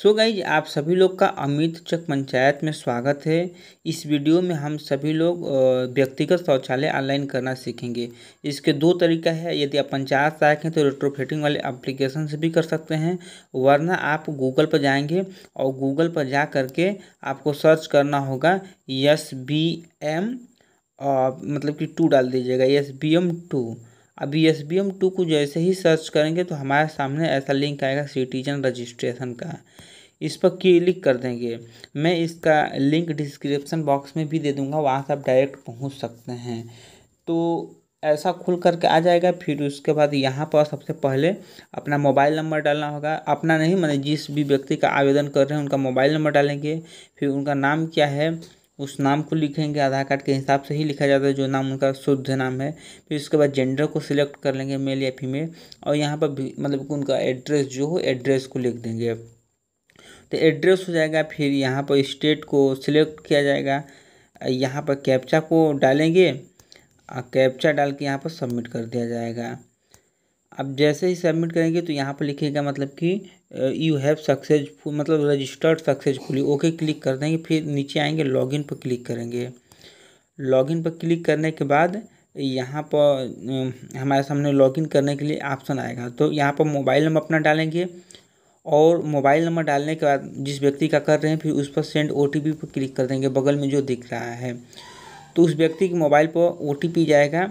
सो so guys आप सभी लोग का अमित चक पंचायत में स्वागत है इस वीडियो में हम सभी लोग व्यक्तिगत शौचालय ऑनलाइन करना सीखेंगे इसके दो तरीका है यदि आप पंचायत सहायक हैं तो रेट्रोफिटिंग वाले एप्लीकेशन से भी कर सकते हैं वरना आप गूगल पर जाएंगे और गूगल पर जा करके आपको सर्च करना होगा यस बी एम मतलब कि टू डाल दीजिएगा यस बी एम टू अब एस बी एम टू को जैसे ही सर्च करेंगे तो हमारे सामने ऐसा लिंक आएगा सिटीजन रजिस्ट्रेशन का इस पर क्लिक कर देंगे मैं इसका लिंक डिस्क्रिप्शन बॉक्स में भी दे दूंगा वहाँ से आप डायरेक्ट पहुँच सकते हैं तो ऐसा खुल करके आ जाएगा फिर उसके बाद यहाँ पर सबसे पहले अपना मोबाइल नंबर डालना होगा अपना नहीं मैंने जिस भी व्यक्ति का आवेदन कर रहे हैं उनका मोबाइल नंबर डालेंगे फिर उनका नाम क्या है उस नाम को लिखेंगे आधार कार्ड के हिसाब से ही लिखा जाता है जो नाम उनका शुद्ध नाम है फिर उसके बाद जेंडर को सिलेक्ट कर लेंगे मेल या फीमेल और यहाँ पर भी मतलब कि उनका एड्रेस जो हो एड्रेस को लिख देंगे तो एड्रेस हो जाएगा फिर यहाँ पर स्टेट को सिलेक्ट किया जाएगा यहाँ पर कैप्चा को डालेंगे कैप्चा डाल के यहाँ पर सबमिट कर दिया जाएगा अब जैसे ही सबमिट करेंगे तो यहाँ पर लिखेगा मतलब कि यू हैव सक्सेसफुल मतलब रजिस्टर्ड सक्सेसफुली ओके क्लिक कर देंगे फिर नीचे आएंगे लॉगिन पर क्लिक करेंगे लॉगिन पर क्लिक करने के बाद यहाँ पर हमारे सामने लॉगिन करने के लिए ऑप्शन आएगा तो यहाँ पर मोबाइल नंबर अपना डालेंगे और मोबाइल नंबर डालने के बाद जिस व्यक्ति का कर रहे हैं फिर उस पर सेंड ओ पर क्लिक कर देंगे बगल में जो दिख रहा है तो उस व्यक्ति के मोबाइल पर ओ जाएगा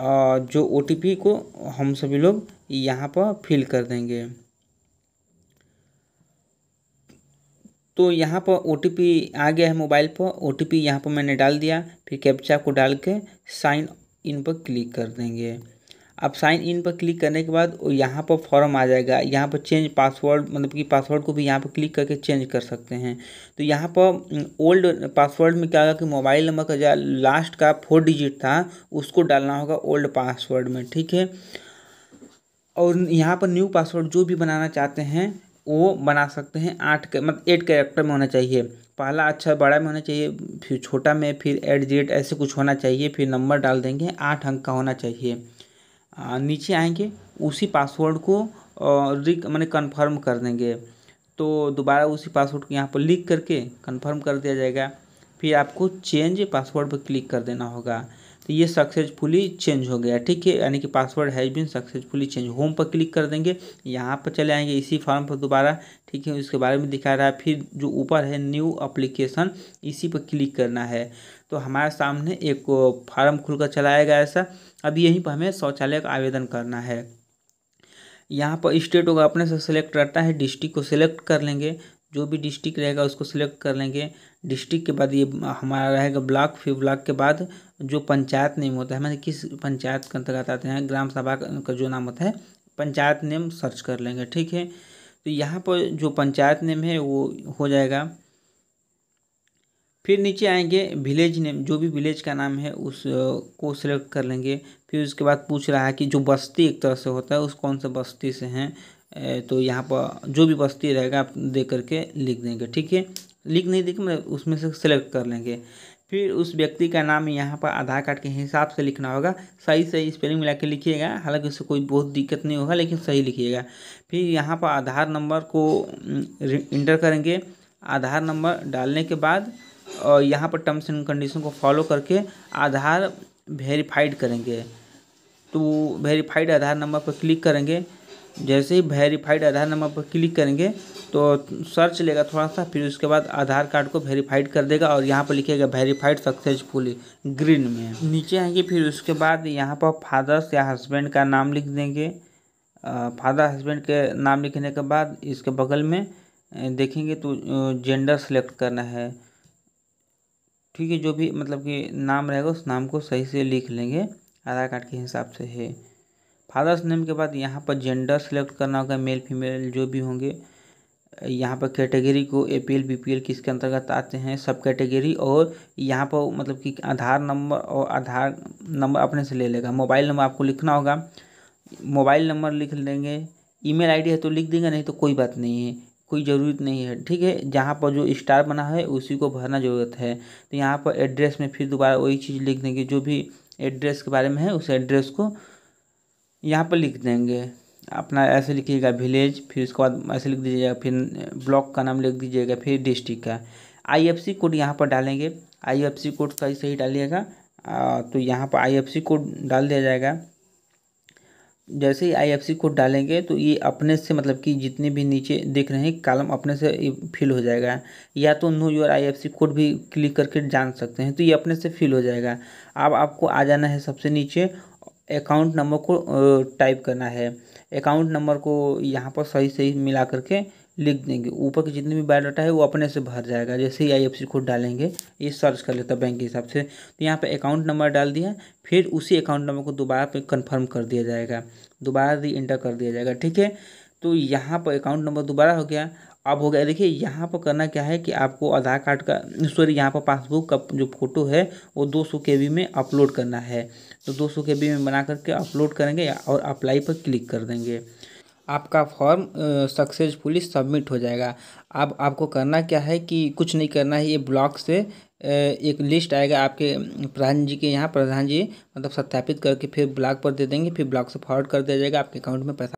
जो ओ टी पी को हम सभी लोग यहाँ पर फिल कर देंगे तो यहाँ पर ओ टी पी आ गया है मोबाइल पर ओ टी पी यहाँ पर मैंने डाल दिया फिर कैप्चा को डाल के साइन इन पर क्लिक कर देंगे अब साइन इन पर क्लिक करने के बाद यहाँ पर फॉर्म आ जाएगा यहाँ पर चेंज पासवर्ड मतलब कि पासवर्ड को भी यहाँ पर क्लिक करके चेंज कर सकते हैं तो यहाँ पर ओल्ड पासवर्ड में क्या होगा कि मोबाइल नंबर का जो लास्ट का फोर डिजिट था उसको डालना होगा ओल्ड पासवर्ड में ठीक है और यहाँ पर न्यू पासवर्ड जो भी बनाना चाहते हैं वो बना सकते हैं आठ मतलब एट कैरेक्टर में होना चाहिए पहला अच्छा बड़ा में होना चाहिए फिर छोटा में फिर एट जेड ऐसे कुछ होना चाहिए फिर नंबर डाल देंगे आठ अंक का होना चाहिए नीचे आएंगे उसी पासवर्ड को रिक मैंने कन्फर्म कर देंगे तो दोबारा उसी पासवर्ड को यहाँ पर लिख करके कन्फर्म कर दिया जाएगा फिर आपको चेंज पासवर्ड पर क्लिक कर देना होगा तो ये सक्सेसफुली चेंज हो गया ठीक है यानी कि password has been successfully change home पर क्लिक कर देंगे यहाँ पर चले आएंगे इसी फॉर्म पर दोबारा ठीक है उसके बारे में दिखा रहा है फिर जो ऊपर है न्यू अप्लीकेशन इसी पर क्लिक करना है तो हमारे सामने एक फार्म खुलकर गया ऐसा अब यहीं पर हमें शौचालय का आवेदन करना है यहाँ पर स्टेट होगा अपने से सेलेक्ट करता है डिस्ट्रिक्ट को सिलेक्ट कर लेंगे जो भी डिस्ट्रिक्ट रहेगा उसको सिलेक्ट कर लेंगे डिस्ट्रिक्ट के बाद ये हमारा रहेगा ब्लॉक फिर ब्लॉक के बाद जो पंचायत नेम होता है मतलब किस पंचायत के अंतर्गत आते हैं ग्राम सभा का जो नाम होता है पंचायत नेम सर्च कर लेंगे ठीक है तो यहाँ पर जो पंचायत नेम है वो हो जाएगा फिर नीचे आएंगे विलेज नेम जो भी विलेज का नाम है उस को सिलेक्ट कर लेंगे फिर उसके बाद पूछ रहा है कि जो बस्ती एक तरह से होता है उस कौन से बस्ती से हैं तो यहाँ पर जो भी बस्ती रहेगा आप दे करके लिख देंगे ठीक है लिख नहीं देखें मैं उसमें से सिलेक्ट कर लेंगे फिर उस व्यक्ति का नाम यहाँ पर आधार कार्ड के हिसाब से लिखना होगा सही सही स्पेलिंग मिला के लिखिएगा हालांकि उससे कोई बहुत दिक्कत नहीं होगा लेकिन सही लिखिएगा फिर यहाँ पर आधार नंबर को इंटर करेंगे आधार नंबर डालने के बाद और यहाँ पर टर्म्स एंड कंडीशन को फॉलो करके आधार वेरीफाइड करेंगे तो वेरीफाइड आधार नंबर पर क्लिक करेंगे जैसे ही वेरीफाइड आधार नंबर पर क्लिक करेंगे तो सर्च लेगा थोड़ा सा फिर उसके बाद आधार कार्ड को वेरीफाइड कर देगा और यहाँ पर लिखेगा वेरीफाइड सक्सेसफुली ग्रीन में नीचे आएंगे फिर उसके बाद यहाँ पर फादर्स या हस्बैंड का नाम लिख देंगे फादर हस्बैंड के नाम लिखने के बाद इसके बगल में देखेंगे तो जेंडर सेलेक्ट करना है ठीक है जो भी मतलब कि नाम रहेगा उस नाम को सही से लिख लेंगे आधार कार्ड के हिसाब से है फादर्स नेम के बाद यहाँ पर जेंडर सेलेक्ट करना होगा मेल फीमेल जो भी होंगे यहाँ पर कैटेगरी को A P L B P L किसके अंतर्गत आते हैं सब कैटेगरी और यहाँ पर मतलब कि आधार नंबर और आधार नंबर अपने से ले लेगा मोबाइल नंबर आपको लिखना होगा मोबाइल नंबर लिख लेंगे ईमेल आईडी है तो लिख देंगे नहीं तो कोई बात नहीं है कोई ज़रूरत नहीं है ठीक है जहाँ पर जो स्टार बना है उसी को भरना ज़रूरत है तो यहाँ पर एड्रेस में फिर दोबारा वही चीज़ लिख देंगे जो भी एड्रेस के बारे में है उस एड्रेस को यहाँ पर लिख देंगे अपना ऐसे लिखिएगा विलेज फिर उसके बाद ऐसे लिख दीजिएगा फिर ब्लॉक का नाम लिख दीजिएगा फिर डिस्ट्रिक्ट का आईएफसी कोड यहाँ पर डालेंगे आईएफसी कोड सही सही डालिएगा तो यहाँ पर आईएफसी कोड डाल दिया जाएगा जैसे ही आईएफसी कोड डालेंगे तो ये अपने से मतलब कि जितने भी नीचे देख रहे हैं कालम अपने से फिल हो जाएगा या तो नो योर आईएफसी कोड भी क्लिक करके जान सकते हैं तो ये अपने से फिल हो जाएगा अब आपको आ जाना है सबसे नीचे अकाउंट नंबर को टाइप करना है अकाउंट नंबर को यहाँ पर सही सही मिला करके लिख देंगे ऊपर के जितने भी बायोडाटा है वो अपने से भर जाएगा जैसे ही आई एफ सी कोड डालेंगे ये सर्च कर लेता बैंक के हिसाब से तो यहाँ पे अकाउंट नंबर डाल दिया फिर उसी अकाउंट नंबर को दोबारा पे कंफर्म कर दिया जाएगा दोबारा री इंटर कर दिया जाएगा ठीक है तो यहाँ पर अकाउंट नंबर दोबारा हो गया अब हो गया देखिए यहाँ पर करना क्या है कि आपको आधार कार्ड का सॉरी यहाँ पर पासबुक का जो फोटो है वो दो सौ के बी में अपलोड करना है तो दो सौ के बी में बना करके अपलोड करेंगे और अप्लाई पर क्लिक कर देंगे आपका फॉर्म सक्सेसफुली सबमिट हो जाएगा अब आपको करना क्या है कि कुछ नहीं करना है ये ब्लॉक से एक लिस्ट आएगा आपके प्रधान जी के यहाँ प्रधान जी मतलब सत्यापित करके फिर ब्लॉक पर दे देंगे फिर ब्लॉक से फॉरवर्ड कर दिया जाएगा आपके अकाउंट में पैसा